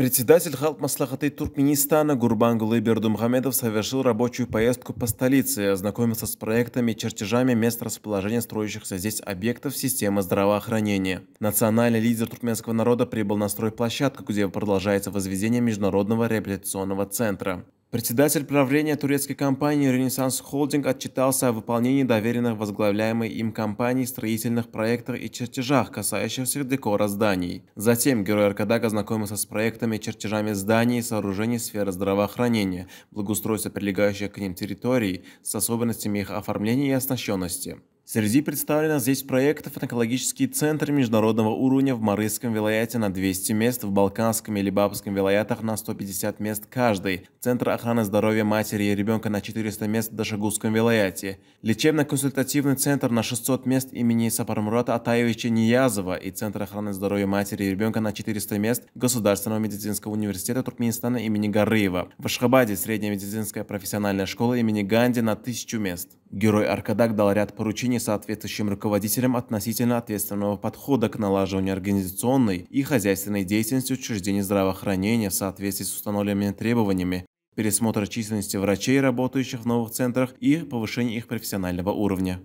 Председатель Халт Туркменистана Гурбангулы Бердумхамедов совершил рабочую поездку по столице ознакомился с проектами и чертежами мест расположения строящихся здесь объектов системы здравоохранения. Национальный лидер туркменского народа прибыл на стройплощадку, где продолжается возведение Международного реабилитационного центра. Председатель правления турецкой компании «Ренессанс Холдинг» отчитался о выполнении доверенных возглавляемой им компанией строительных проектов и чертежах, касающихся декора зданий. Затем герой Аркадак ознакомился с проектами и чертежами зданий и сооружений сферы здравоохранения, благоустройства прилегающих к ним территорий, с особенностями их оформления и оснащенности. Среди представленных здесь проектов – экологический центр международного уровня в Марыском вилаяте на 200 мест, в Балканском и Либабском вилаятах на 150 мест каждый, Центр охраны здоровья матери и ребенка на 400 мест в Дашагузском вилаяте, лечебно-консультативный центр на 600 мест имени Сапармурата Атаевича Ниязова и Центр охраны здоровья матери и ребенка на 400 мест Государственного медицинского университета Туркменистана имени Гарыева, в Ашхабаде средняя медицинская профессиональная школа имени Ганди на 1000 мест. Герой Аркадак дал ряд поручений соответствующим руководителям относительно ответственного подхода к налаживанию организационной и хозяйственной деятельности учреждений здравоохранения в соответствии с установленными требованиями, пересмотр численности врачей, работающих в новых центрах и повышения их профессионального уровня.